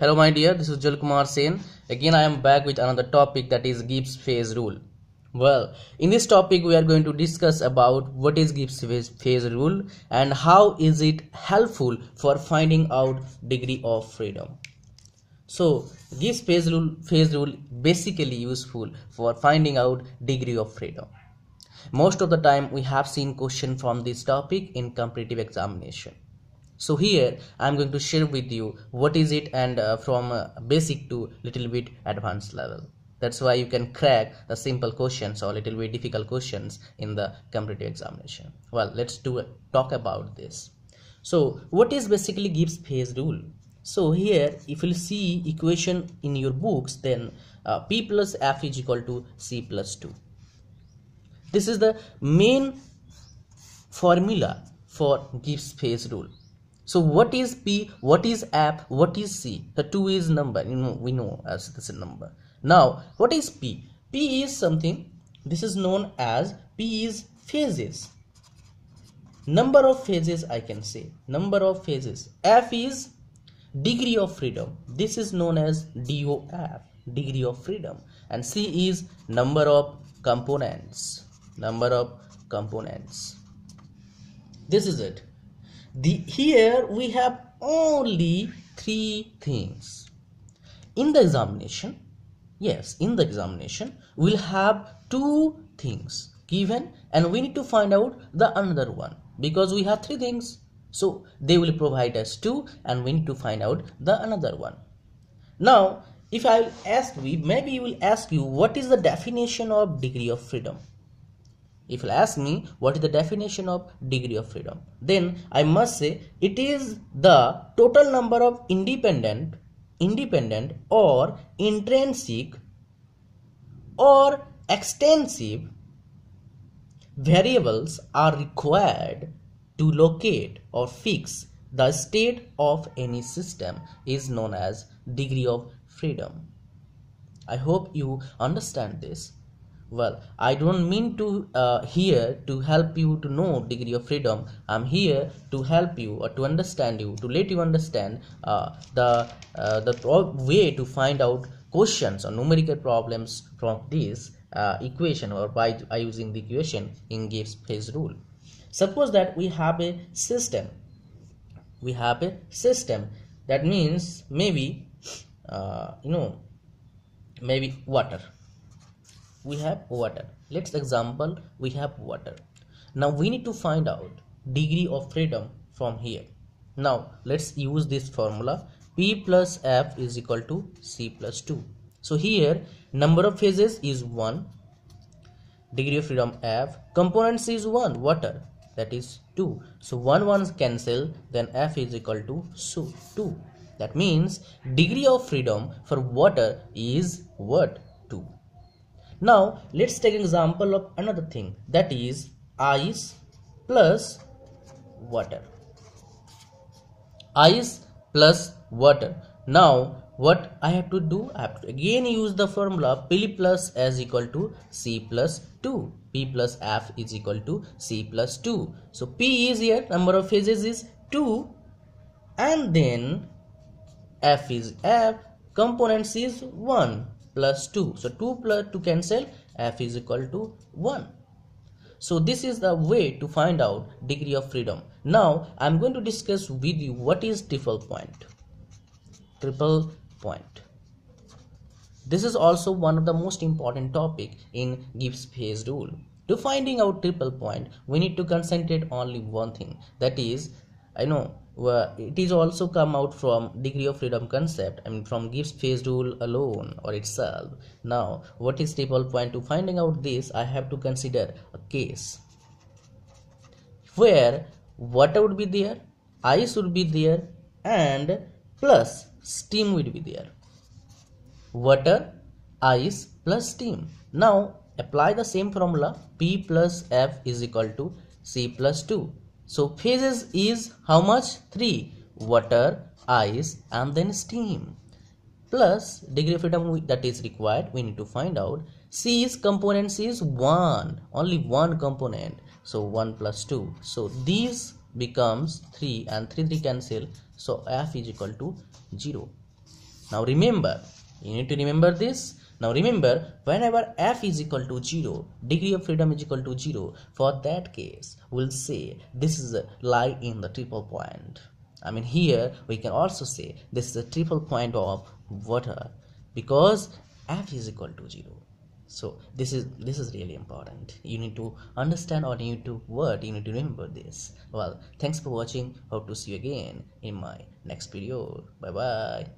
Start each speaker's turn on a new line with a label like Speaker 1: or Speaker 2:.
Speaker 1: Hello my dear, this is Jal Kumar Sen. Again I am back with another topic that is Gibbs phase rule. Well, in this topic we are going to discuss about what is Gibbs phase rule and how is it helpful for finding out degree of freedom. So, Gibbs phase rule phase rule basically useful for finding out degree of freedom. Most of the time we have seen question from this topic in competitive examination so here i'm going to share with you what is it and uh, from uh, basic to little bit advanced level that's why you can crack the simple questions or little bit difficult questions in the competitive examination well let's do talk about this so what is basically gibbs phase rule so here if you see equation in your books then uh, p plus f is equal to c plus 2 this is the main formula for Gibbs phase rule so what is p what is app what is c the two is number you know we know as this is number now what is p p is something this is known as p is phases number of phases i can say number of phases f is degree of freedom this is known as dof degree of freedom and c is number of components number of components this is it the here we have only three things in the examination yes in the examination we'll have two things given and we need to find out the another one because we have three things so they will provide us two and we need to find out the another one now if i will ask we maybe will ask you what is the definition of degree of freedom if you ask me what is the definition of degree of freedom then i must say it is the total number of independent independent or intrinsic or extensive variables are required to locate or fix the state of any system is known as degree of freedom i hope you understand this well i don't mean to uh, here to help you to know degree of freedom i'm here to help you or to understand you to let you understand uh, the uh, the way to find out questions or numerical problems from this uh, equation or by, by using the equation in gibbs phase rule suppose that we have a system we have a system that means maybe uh, you know maybe water we have water let's example we have water now we need to find out degree of freedom from here now let's use this formula p plus f is equal to c plus 2 so here number of phases is 1 degree of freedom f components is 1 water that is 2 so 1 1 cancel then f is equal to so 2 that means degree of freedom for water is what now let's take example of another thing that is ice plus water. Ice plus water. Now what I have to do? I have to again use the formula P plus S equal to C plus 2. P plus F is equal to C plus 2. So P is here, number of phases is 2 and then F is F, components is 1 plus 2 so 2 plus 2 cancel f is equal to 1 so this is the way to find out degree of freedom now i'm going to discuss with you what is triple point triple point this is also one of the most important topic in gibbs phase rule to finding out triple point we need to concentrate only one thing that is i know it is also come out from degree of freedom concept I mean from Gibbs phase rule alone or itself now what is triple point to finding out this I have to consider a case where water would be there ice would be there and plus steam would be there water ice plus steam now apply the same formula P plus F is equal to C plus 2 so phases is how much? 3. Water, ice and then steam. Plus degree of freedom that is required we need to find out. C is components is 1. Only one component. So 1 plus 2. So these becomes 3 and 3 3 cancel. So F is equal to 0. Now remember you need to remember this now remember, whenever f is equal to 0, degree of freedom is equal to 0, for that case, we'll say this is a lie in the triple point. I mean here, we can also say this is a triple point of water because f is equal to 0 so this is this is really important you need to understand or you need to word you need to remember this well thanks for watching hope to see you again in my next video bye bye